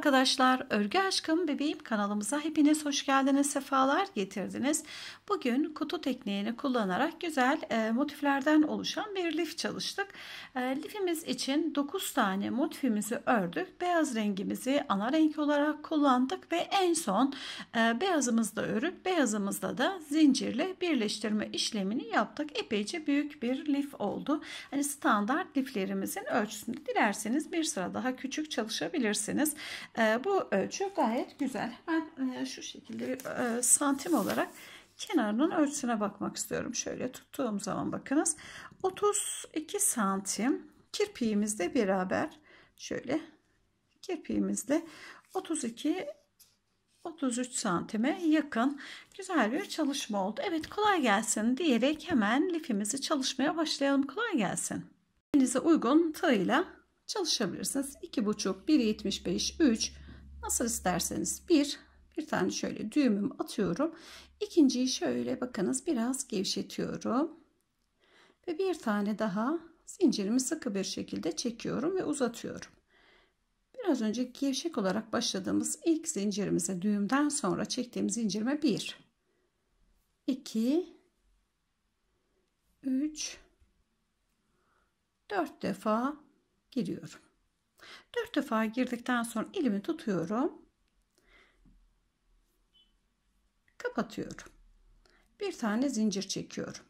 arkadaşlar, Örgü Aşkım Bebeğim kanalımıza hepiniz hoş geldiniz, sefalar getirdiniz. Bugün kutu tekniğini kullanarak güzel e, motiflerden oluşan bir lif çalıştık. E, lifimiz için 9 tane motifimizi ördük. Beyaz rengimizi ana renk olarak kullandık ve en son e, beyazımızda örüp beyazımızda da zincirle birleştirme işlemini yaptık. Epeyce büyük bir lif oldu. Hani standart liflerimizin ölçüsünde dilerseniz bir sıra daha küçük çalışabilirsiniz. Ee, bu ölçü gayet güzel. Ben e, şu şekilde bir e, santim olarak kenarının ölçüsüne bakmak istiyorum. Şöyle tuttuğum zaman bakınız 32 santim kirpiğimizle beraber şöyle kirpiğimizle 32 33 santime yakın güzel bir çalışma oldu. Evet kolay gelsin diyerek hemen lifimizi çalışmaya başlayalım. Kolay gelsin. Elinize uygun tığ ile çalışabilirsiniz. 2,5, 1,75, 3 nasıl isterseniz bir bir tane şöyle düğümüm atıyorum. İkinciyi şöyle bakınız biraz gevşetiyorum. Ve bir tane daha zincirimi sıkı bir şekilde çekiyorum ve uzatıyorum. Biraz önce gevşek olarak başladığımız ilk zincirimize düğümden sonra çektiğim zincirime 1 2 3 4 defa giriyorum. 4 defa girdikten sonra elimi tutuyorum. Kapatıyorum. Bir tane zincir çekiyorum.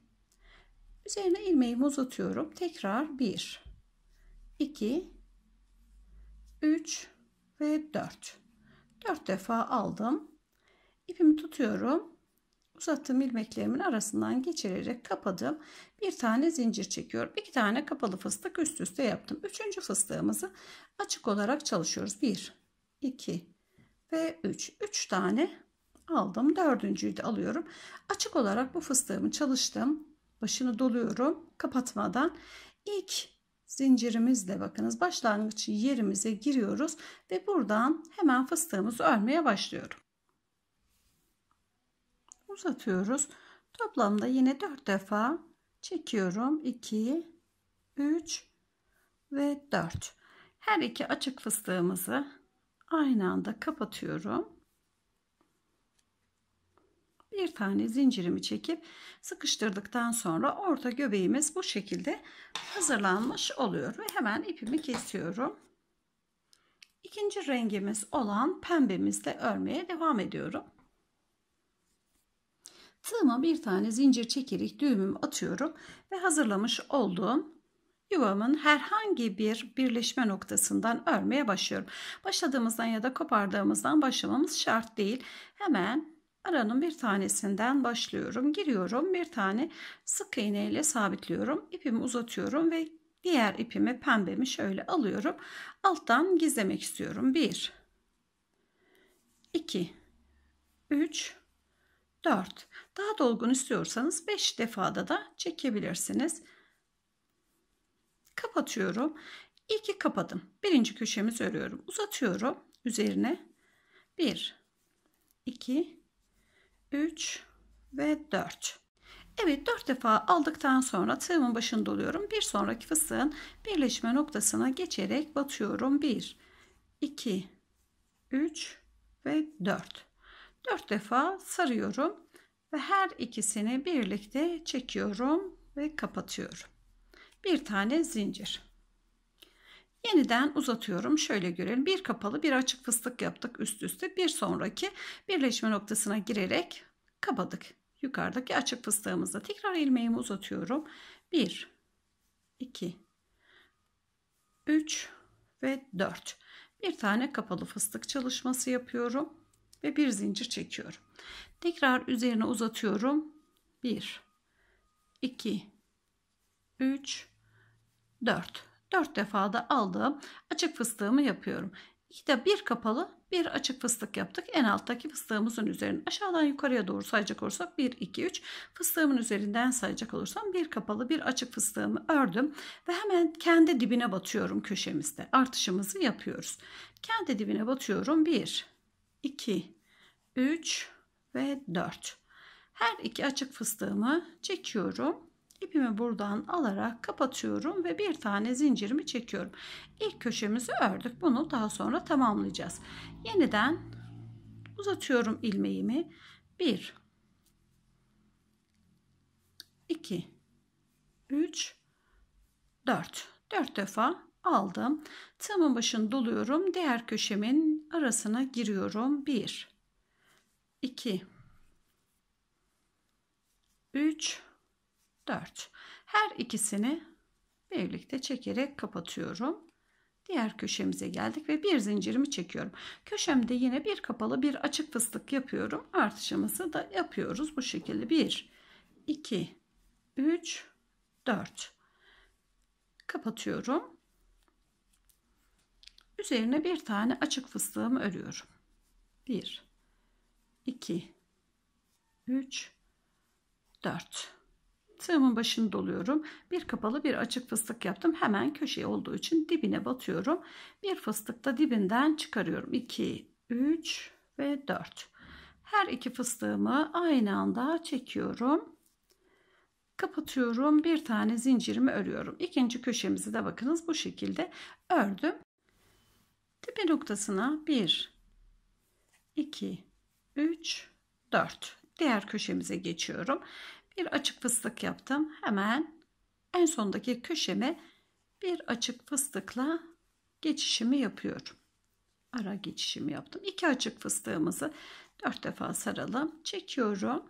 Üzerine ilmeğimi uzatıyorum. Tekrar 1 2 3 ve 4. 4 defa aldım. İpimi tutuyorum uzattığım ilmeklerimin arasından geçirerek kapadım. Bir tane zincir çekiyorum. İki tane kapalı fıstık üst üste yaptım. Üçüncü fıstığımızı açık olarak çalışıyoruz. Bir, iki ve üç. Üç tane aldım. Dördüncüyü de alıyorum. Açık olarak bu fıstığımı çalıştım. Başını doluyorum. Kapatmadan ilk zincirimizle bakınız başlangıç yerimize giriyoruz ve buradan hemen fıstığımızı örmeye başlıyorum uzatıyoruz. Toplamda yine 4 defa çekiyorum. 2, 3 ve 4. Her iki açık fıstığımızı aynı anda kapatıyorum. Bir tane zincirimi çekip sıkıştırdıktan sonra orta göbeğimiz bu şekilde hazırlanmış oluyor. Ve hemen ipimi kesiyorum. İkinci rengimiz olan pembemizle örmeye devam ediyorum tığıma bir tane zincir çekerek düğümümü atıyorum ve hazırlamış olduğum yuvamın herhangi bir birleşme noktasından örmeye başlıyorum. Başladığımızdan ya da kopardığımızdan başlamamız şart değil. Hemen aranın bir tanesinden başlıyorum. Giriyorum bir tane sık iğne ile sabitliyorum. İpimi uzatıyorum ve diğer ipimi pembemi şöyle alıyorum. Alttan gizlemek istiyorum. 1 2 3 4 daha dolgun istiyorsanız 5 defada da çekebilirsiniz. Kapatıyorum. İlki kapadım. Birinci köşemizi örüyorum. Uzatıyorum üzerine. 1, 2, 3 ve 4. Evet 4 defa aldıktan sonra tığımın başını doluyorum. Bir sonraki fıstığın birleşme noktasına geçerek batıyorum. 1, 2, 3 ve 4. 4 defa sarıyorum ve her ikisini birlikte çekiyorum ve kapatıyorum. Bir tane zincir. Yeniden uzatıyorum. Şöyle görelim. Bir kapalı bir açık fıstık yaptık üst üste. Bir sonraki birleşme noktasına girerek kapadık. Yukarıdaki açık fıstığımızda tekrar ilmeğimi uzatıyorum. 1 2 3 ve 4. Bir tane kapalı fıstık çalışması yapıyorum ve bir zincir çekiyorum. Tekrar üzerine uzatıyorum. 1 2 3 4 4 defa da aldığım açık fıstığımı yapıyorum. İki de bir kapalı bir açık fıstık yaptık. En alttaki fıstığımızın üzerine aşağıdan yukarıya doğru sayacak olursak 1, 2, 3 fıstığımın üzerinden sayacak olursam bir kapalı bir açık fıstığımı ördüm ve hemen kendi dibine batıyorum köşemizde artışımızı yapıyoruz. Kendi dibine batıyorum 1, 2, 3 ve 4. Her iki açık fıstığımı çekiyorum. İpimi buradan alarak kapatıyorum ve bir tane zincirimi çekiyorum. İlk köşemizi ördük. Bunu daha sonra tamamlayacağız. Yeniden uzatıyorum ilmeğimi. 1 2 3 4 4 defa aldım. Tığımın başını doluyorum. Diğer köşemin arasına giriyorum. 1 2 3 4 her ikisini birlikte çekerek kapatıyorum. Diğer köşemize geldik ve bir zincirimi çekiyorum. Köşemde yine bir kapalı bir açık fıstık yapıyorum. Artışımızı da yapıyoruz bu şekilde. 1 2 3 4 kapatıyorum. Üzerine bir tane açık fıstığımı örüyorum. 1 2 3 4 Tığımın başını doluyorum. Bir kapalı bir açık fıstık yaptım. Hemen köşeye olduğu için dibine batıyorum. Bir fıstık da dibinden çıkarıyorum. 2 3 ve 4 her iki fıstığımı aynı anda çekiyorum. Kapatıyorum. Bir tane zincirimi örüyorum. İkinci köşemizi de bakınız bu şekilde ördüm. Tepe noktasına 1, 2, 3, 4. Diğer köşemize geçiyorum. Bir açık fıstık yaptım. Hemen en sondaki köşeme bir açık fıstıkla geçişimi yapıyorum. Ara geçişimi yaptım. İki açık fıstığımızı dört defa saralım. Çekiyorum.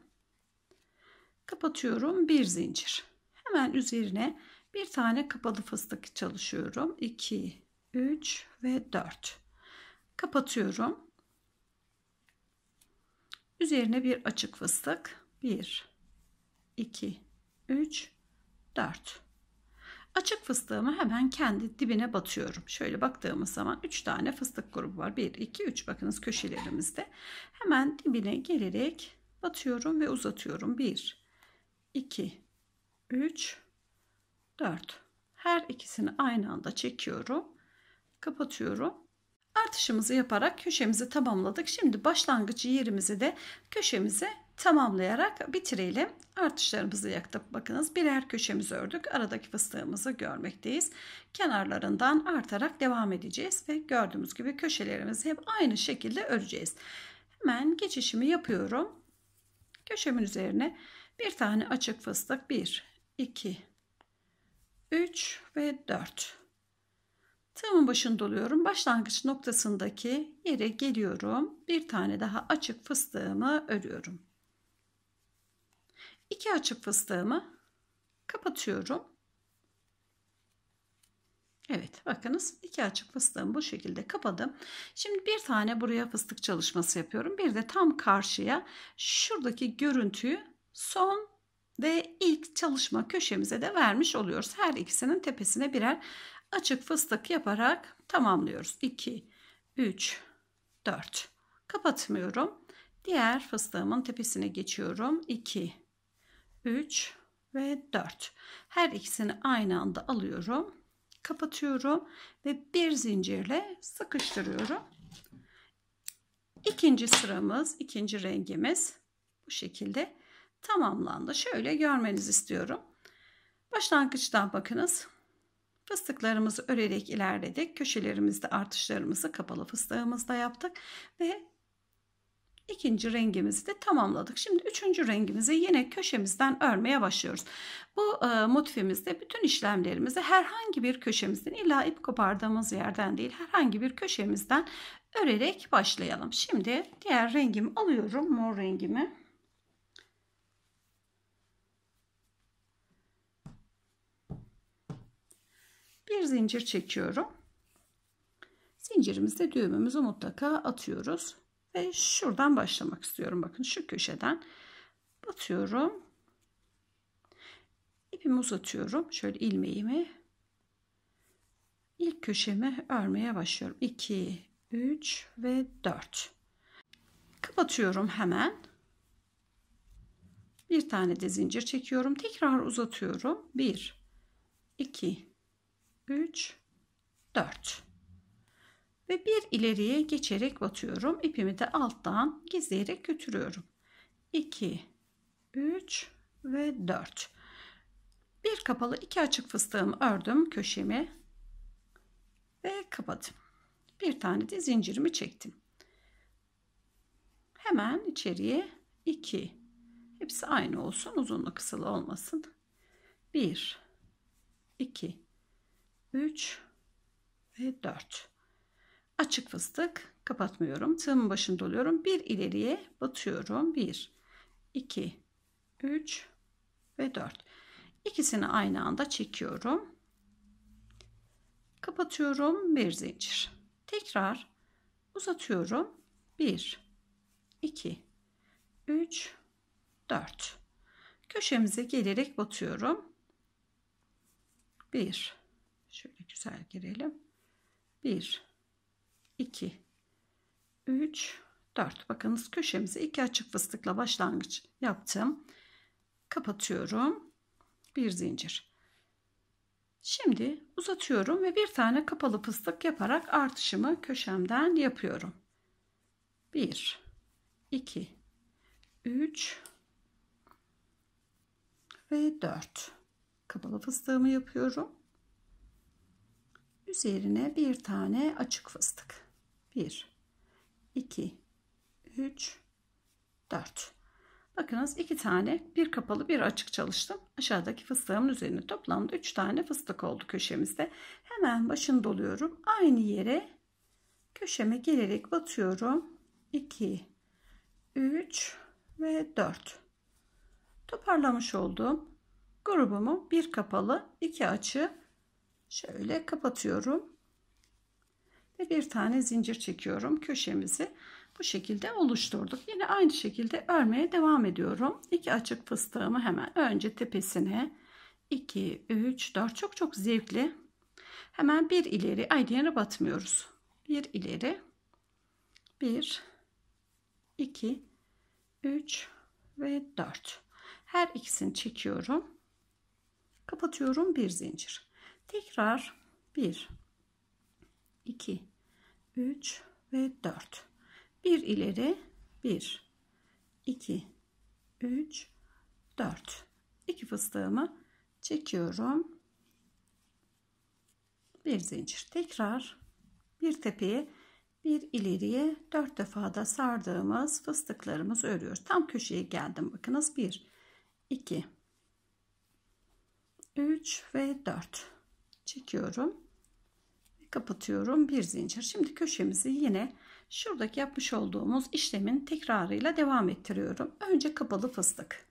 Kapatıyorum. Bir zincir. Hemen üzerine bir tane kapalı fıstık çalışıyorum. 2, 3 ve 4. Kapatıyorum. Üzerine bir açık fıstık. 1, 2, 3, 4. Açık fıstığımı hemen kendi dibine batıyorum. Şöyle baktığımız zaman 3 tane fıstık grubu var. 1, 2, 3 bakınız köşelerimizde. Hemen dibine gelerek batıyorum ve uzatıyorum. 1, 2, 3, 4. Her ikisini aynı anda çekiyorum kapatıyorum. Artışımızı yaparak köşemizi tamamladık. Şimdi başlangıç yerimizi de köşemizi tamamlayarak bitirelim. Artışlarımızı yaktık. Bakınız birer köşemizi ördük. Aradaki fıstığımızı görmekteyiz. Kenarlarından artarak devam edeceğiz ve gördüğümüz gibi köşelerimizi hep aynı şekilde öreceğiz. Hemen geçişimi yapıyorum. Köşemin üzerine bir tane açık fıstık 1, 2, 3 ve 4 Tığımın başını doluyorum. Başlangıç noktasındaki yere geliyorum. Bir tane daha açık fıstığımı örüyorum. İki açık fıstığımı kapatıyorum. Evet bakınız iki açık fıstığımı bu şekilde kapadım. Şimdi bir tane buraya fıstık çalışması yapıyorum. Bir de tam karşıya şuradaki görüntüyü son ve ilk çalışma köşemize de vermiş oluyoruz. Her ikisinin tepesine birer açık fıstık yaparak tamamlıyoruz. 2, 3, 4. Kapatmıyorum. Diğer fıstığımın tepesine geçiyorum. 2, 3 ve 4. Her ikisini aynı anda alıyorum. Kapatıyorum ve bir zincirle sıkıştırıyorum. İkinci sıramız, ikinci rengimiz bu şekilde tamamlandı. Şöyle görmenizi istiyorum. Başlangıçtan bakınız. Fıstıklarımızı örerek ilerledik. Köşelerimizde artışlarımızı kapalı fıstığımızda yaptık. Ve ikinci rengimizi de tamamladık. Şimdi üçüncü rengimizi yine köşemizden örmeye başlıyoruz. Bu e, motifimizde bütün işlemlerimizi herhangi bir köşemizden illa ip kopardığımız yerden değil herhangi bir köşemizden örerek başlayalım. Şimdi diğer rengimi alıyorum mor rengimi. bir zincir çekiyorum. Zincirimizde düğümümüzü mutlaka atıyoruz. Ve şuradan başlamak istiyorum. Bakın şu köşeden batıyorum. İpimi uzatıyorum. Şöyle ilmeğimi ilk köşemi örmeye başlıyorum. 2, 3 ve 4. Kapatıyorum hemen. Bir tane de zincir çekiyorum. Tekrar uzatıyorum. 1, 2, 3, 4. Ve bir ileriye geçerek batıyorum. ipimi de alttan gizleyerek götürüyorum. 2, 3 ve 4. Bir kapalı iki açık fıstığımı ördüm köşemi ve kapadım. Bir tane de zincirimi çektim. Hemen içeriye 2. Hepsi aynı olsun. Uzunlu kısalı olmasın. 1 2 3 ve 4. Açık fıstık kapatmıyorum. Tığımın başını doluyorum. Bir ileriye batıyorum. 1, 2, 3 ve 4. İkisini aynı anda çekiyorum. Kapatıyorum. Bir zincir. Tekrar uzatıyorum. 1, 2, 3, 4. Köşemize gelerek batıyorum. 1, güzel girelim. 1 2 3 4 bakınız köşemize iki açık fıstıkla başlangıç yaptım. Kapatıyorum. Bir zincir. Şimdi uzatıyorum ve bir tane kapalı fıstık yaparak artışımı köşemden yapıyorum. 1 2 3 ve 4 kapalı fıstığımı yapıyorum. Üzerine bir tane açık fıstık. 1, 2, 3, 4. Bakınız iki tane bir kapalı bir açık çalıştım. Aşağıdaki fıstığımın üzerine toplamda 3 tane fıstık oldu köşemizde. Hemen başını doluyorum. Aynı yere köşeme gelerek batıyorum. 2, 3 ve 4. Toparlamış olduğum grubumu bir kapalı iki açı Şöyle kapatıyorum. Ve bir tane zincir çekiyorum. Köşemizi bu şekilde oluşturduk. Yine aynı şekilde örmeye devam ediyorum. İki açık fıstığımı hemen önce tepesine 2, 3, 4 çok çok zevkli. Hemen bir ileri aynı batmıyoruz. Bir ileri 1, 2, 3 ve 4. Her ikisini çekiyorum. Kapatıyorum bir zincir. Tekrar 1, 2, 3 ve 4. 1 ileri 1, 2, 3, 4. 2 fıstığımı çekiyorum. Bir zincir. Tekrar bir tepeye bir ileriye dört defada sardığımız fıstıklarımızı örüyoruz. Tam köşeye geldim. Bakınız 1, 2, 3 ve 4 çekiyorum kapatıyorum bir zincir şimdi köşemizi yine şuradaki yapmış olduğumuz işlemin tekrarıyla devam ettiriyorum önce kapalı fıstık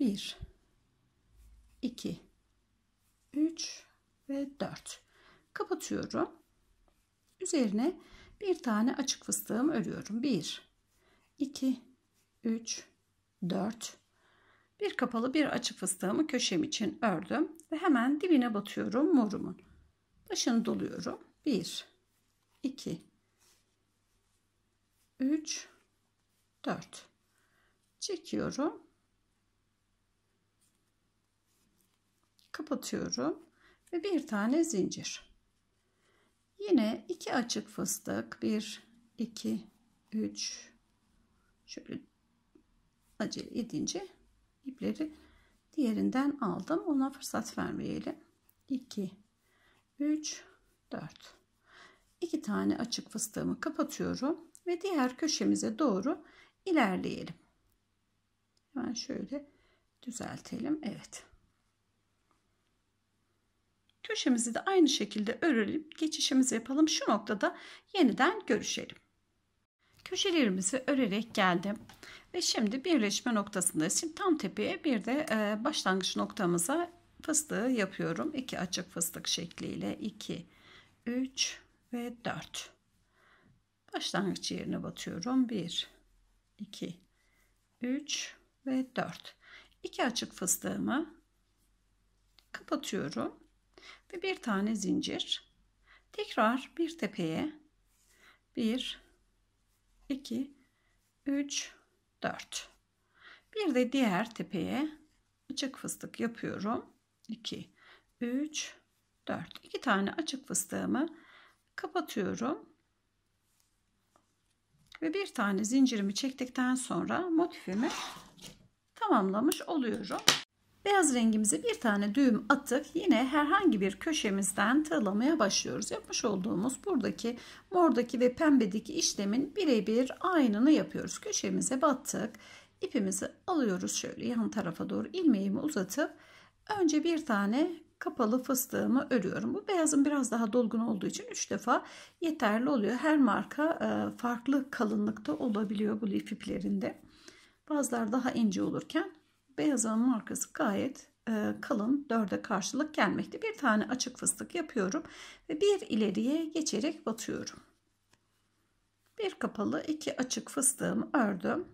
1 2 3 ve 4 kapatıyorum üzerine bir tane açık fıstığım örüyorum 1 2 3 4 bir kapalı bir açık fıstığımı köşem için ördüm ve hemen dibine batıyorum morumun. Başını doluyorum. 1 2 3 4 çekiyorum. Kapatıyorum ve bir tane zincir. Yine iki açık fıstık. 1 2 3 şöyle acele edince ipleri diğerinden aldım. Ona fırsat vermeyelim. 2 3 4 2 tane açık fıstığımı kapatıyorum ve diğer köşemize doğru ilerleyelim. Hemen şöyle düzeltelim. Evet. Köşemizi de aynı şekilde örelim. Geçişimizi yapalım. Şu noktada yeniden görüşelim. Köşelerimizi örerek geldim. Ve şimdi birleşme noktasındayız. Şimdi tam tepeye bir de e, başlangıç noktamıza fıstığı yapıyorum. 2 açık fıstık şekliyle 2, 3 ve 4. Başlangıç yerine batıyorum. 1, 2, 3 ve 4. İki açık fıstığımı kapatıyorum. Ve bir tane zincir. Tekrar bir tepeye 1, 2, 3 4. Bir de diğer tepeye açık fıstık yapıyorum. 2, 3, 4. 2 tane açık fıstığımı kapatıyorum. Ve bir tane zincirimi çektikten sonra motifimi tamamlamış oluyorum. Beyaz rengimize bir tane düğüm attık. Yine herhangi bir köşemizden tığlamaya başlıyoruz. Yapmış olduğumuz buradaki mordaki ve pembedeki işlemin birebir aynını yapıyoruz. Köşemize battık. İpimizi alıyoruz şöyle yan tarafa doğru ilmeğimi uzatıp önce bir tane kapalı fıstığımı örüyorum. Bu beyazın biraz daha dolgun olduğu için 3 defa yeterli oluyor. Her marka e, farklı kalınlıkta olabiliyor bu lif iplerinde. Bazılar daha ince olurken Beyaz markası gayet e, kalın dörde karşılık gelmekte. Bir tane açık fıstık yapıyorum ve bir ileriye geçerek batıyorum. Bir kapalı iki açık fıstığımı ördüm.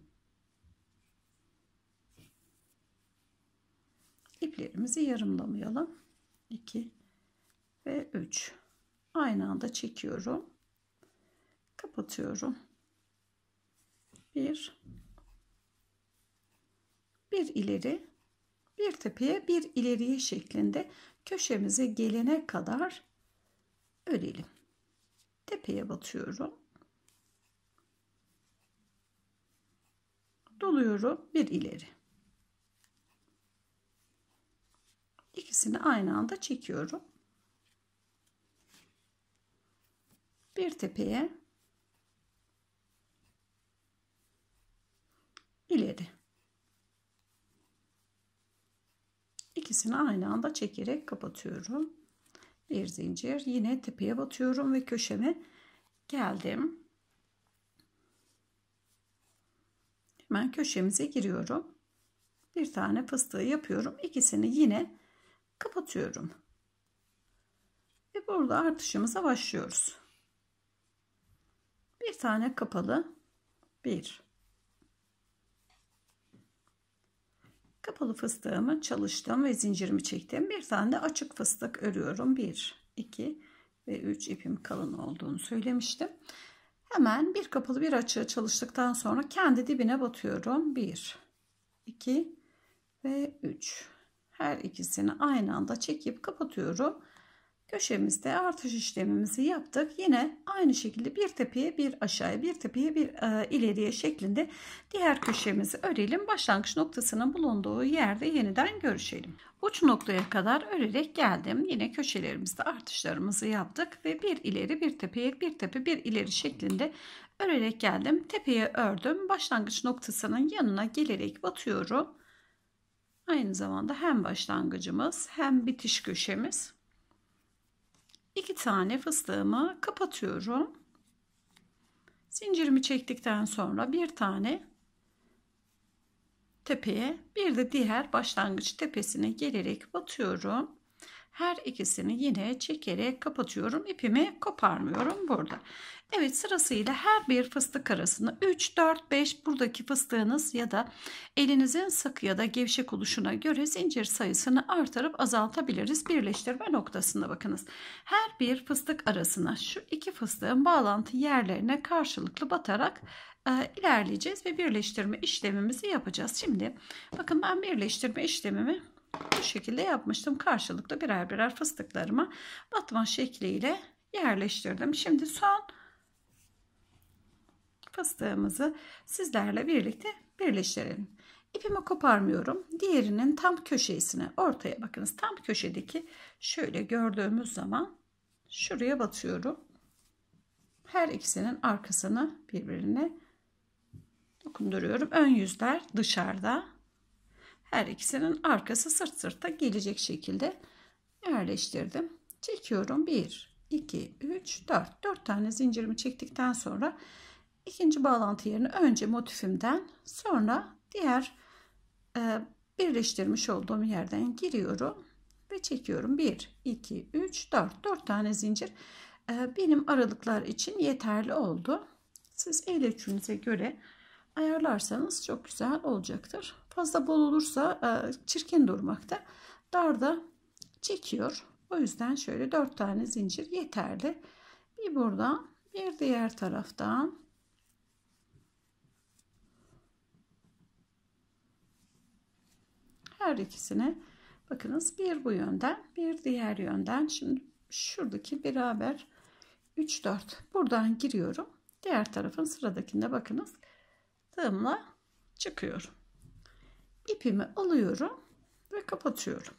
İplerimizi yarımlamayalım. 2 ve 3. Aynı anda çekiyorum. Kapatıyorum. bir ileri bir tepeye bir ileriye şeklinde köşemize gelene kadar örelim. Tepeye batıyorum. Doluyorum bir ileri. İkisini aynı anda çekiyorum. Bir tepeye ileri. ikisini aynı anda çekerek kapatıyorum. Bir zincir yine tepeye batıyorum ve köşeme geldim. Hemen köşemize giriyorum. Bir tane fıstığı yapıyorum. İkisini yine kapatıyorum. Ve burada artışımıza başlıyoruz. Bir tane kapalı. Bir. Kapalı fıstığımı çalıştım ve zincirimi çektim. Bir tane de açık fıstık örüyorum. 1, 2 ve 3 ipim kalın olduğunu söylemiştim. Hemen bir kapalı bir açığı çalıştıktan sonra kendi dibine batıyorum. 1, 2 ve 3. Her ikisini aynı anda çekip kapatıyorum. Köşemizde artış işlemimizi yaptık. Yine aynı şekilde bir tepeye bir aşağıya bir tepeye bir e, ileriye şeklinde diğer köşemizi örelim. Başlangıç noktasının bulunduğu yerde yeniden görüşelim. Uç noktaya kadar örerek geldim. Yine köşelerimizde artışlarımızı yaptık ve bir ileri bir tepeye bir tepe bir ileri şeklinde örerek geldim. Tepeye ördüm. Başlangıç noktasının yanına gelerek batıyorum. Aynı zamanda hem başlangıcımız hem bitiş köşemiz iki tane fıstığımı kapatıyorum. Zincirimi çektikten sonra bir tane tepeye bir de diğer başlangıç tepesine gelerek batıyorum her ikisini yine çekerek kapatıyorum. ipimi koparmıyorum burada. Evet sırasıyla her bir fıstık arasını 3, 4, 5 buradaki fıstığınız ya da elinizin sık ya da gevşek oluşuna göre zincir sayısını artırıp azaltabiliriz. Birleştirme noktasında bakınız. Her bir fıstık arasına şu iki fıstığın bağlantı yerlerine karşılıklı batarak e, ilerleyeceğiz ve birleştirme işlemimizi yapacağız. Şimdi bakın ben birleştirme işlemimi bu şekilde yapmıştım. Karşılıklı birer birer fıstıklarımı batman şekliyle yerleştirdim. Şimdi son fıstığımızı sizlerle birlikte birleştirelim. İpimi koparmıyorum. Diğerinin tam köşesine ortaya bakınız. Tam köşedeki şöyle gördüğümüz zaman şuraya batıyorum. Her ikisinin arkasını birbirine dokunduruyorum. Ön yüzler dışarıda her ikisinin arkası sırt sırta gelecek şekilde yerleştirdim. Çekiyorum 1, 2, 3, 4. 4 tane zincirimi çektikten sonra ikinci bağlantı yerini önce motifimden sonra diğer e, birleştirmiş olduğum yerden giriyorum ve çekiyorum 1 2 3 4 4 tane zincir e, benim aralıklar için yeterli oldu siz el ölçünüze göre ayarlarsanız çok güzel olacaktır Fazla bol olursa e, çirkin durmakta. Darda çekiyor. O yüzden şöyle dört tane zincir yeterli. Bir buradan bir diğer taraftan her ikisine bakınız bir bu yönden bir diğer yönden şimdi şuradaki beraber 3 4 buradan giriyorum diğer tarafın sıradakinde bakınız tığımla çıkıyorum ipimi alıyorum ve kapatıyorum.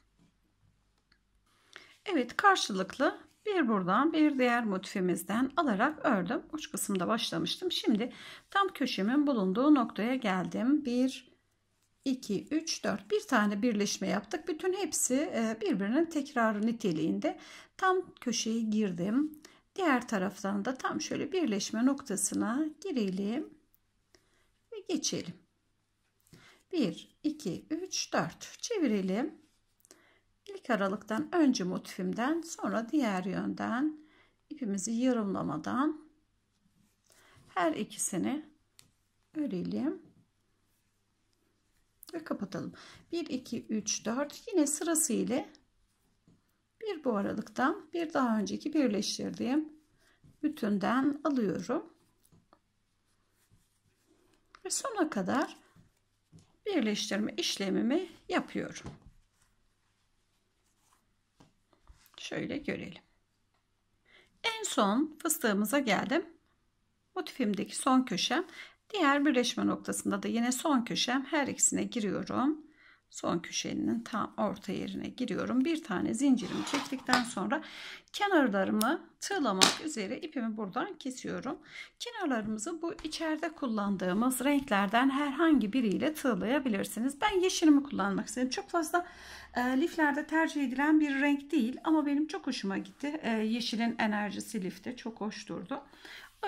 Evet karşılıklı bir buradan bir diğer motifimizden alarak ördüm. Uç kısımda başlamıştım. Şimdi tam köşemin bulunduğu noktaya geldim. 1 2 3 4 bir tane birleşme yaptık. Bütün hepsi e, birbirinin tekrarı niteliğinde. Tam köşeye girdim. Diğer taraftan da tam şöyle birleşme noktasına girelim ve geçelim. 1, 2, 3, 4 çevirelim. İlk aralıktan önce motifimden sonra diğer yönden ipimizi yarımlamadan her ikisini örelim ve kapatalım. 1 2 3 4 yine sırası ile bir bu aralıktan bir daha önceki birleştirdiğim bütünden alıyorum. Ve sona kadar birleştirme işlemimi yapıyorum. Şöyle görelim. En son fıstığımıza geldim. Motifimdeki son köşem. Diğer birleşme noktasında da yine son köşem. Her ikisine giriyorum son köşenin tam orta yerine giriyorum. Bir tane zincirimi çektikten sonra kenarlarımı tığlamak üzere ipimi buradan kesiyorum. Kenarlarımızı bu içeride kullandığımız renklerden herhangi biriyle tığlayabilirsiniz. Ben yeşilimi kullanmak istedim. Çok fazla e, liflerde tercih edilen bir renk değil ama benim çok hoşuma gitti. E, yeşilin enerjisi lifte çok hoş durdu.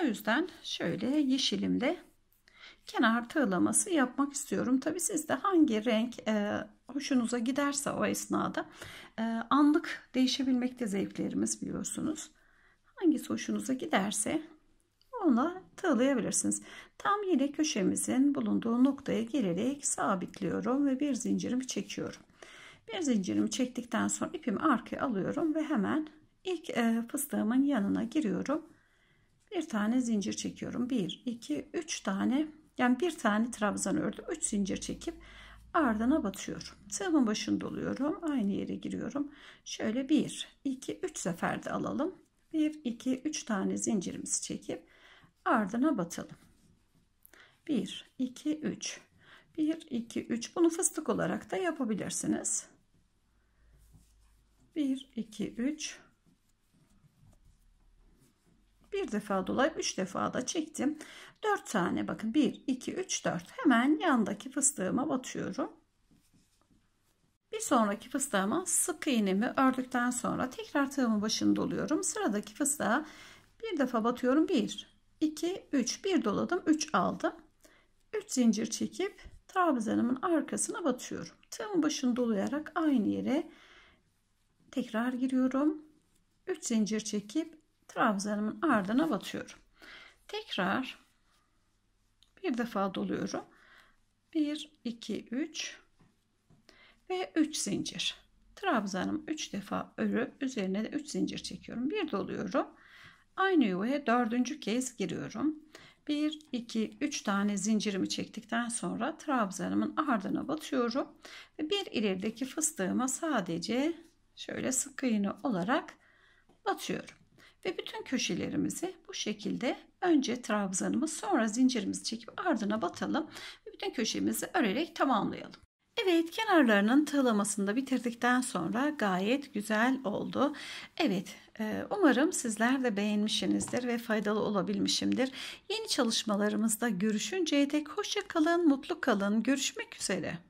O yüzden şöyle yeşilimde kenar tığlaması yapmak istiyorum. Tabi sizde hangi renk e, hoşunuza giderse o esnada e, anlık değişebilmekte zevklerimiz biliyorsunuz. Hangisi hoşunuza giderse onunla tığlayabilirsiniz. Tam yine köşemizin bulunduğu noktaya gelerek sabitliyorum ve bir zincirimi çekiyorum. Bir zincirimi çektikten sonra ipimi arkaya alıyorum ve hemen ilk e, fıstığımın yanına giriyorum. Bir tane zincir çekiyorum. 1, 2, 3 tane yani bir tane trabzan ördüm. 3 zincir çekip ardına batıyorum. Tığımın başını doluyorum. Aynı yere giriyorum. Şöyle 1, 2, 3 seferde alalım. 1, 2, 3 tane zincirimizi çekip ardına batalım. 1, 2, 3. 1, 2, 3. Bunu fıstık olarak da yapabilirsiniz. 1, 2, 3. Bir defa dolayıp üç defa da çektim. 4 tane bakın 1, 2, 3, 4 hemen yandaki fıstığıma batıyorum. Bir sonraki fıstığıma sık iğnemi ördükten sonra tekrar tığımın başını doluyorum. Sıradaki fıstığa bir defa batıyorum. 1, 2, 3, 1 doladım 3 aldım. 3 zincir çekip trabzanımın arkasına batıyorum. Tığımın başını dolayarak aynı yere tekrar giriyorum. 3 zincir çekip trabzanımın ardına batıyorum. Tekrar bir defa doluyorum. 1 2 3 ve 3 zincir. Trabzanım 3 defa örüp üzerine de 3 zincir çekiyorum. Bir doluyorum. Aynı yuvaya dördüncü kez giriyorum. 1 2 3 tane zincirimi çektikten sonra trabzanımın ardına batıyorum ve bir ilerideki fıstığıma sadece şöyle sık iğne olarak batıyorum. Ve bütün köşelerimizi bu şekilde önce trabzanımız sonra zincirimizi çekip ardına batalım. Ve bütün köşemizi örerek tamamlayalım. Evet kenarlarının tığlamasını da bitirdikten sonra gayet güzel oldu. Evet e, umarım sizler de beğenmişsinizdir ve faydalı olabilmişimdir. Yeni çalışmalarımızda görüşünceye dek hoşça kalın, mutlu kalın. Görüşmek üzere.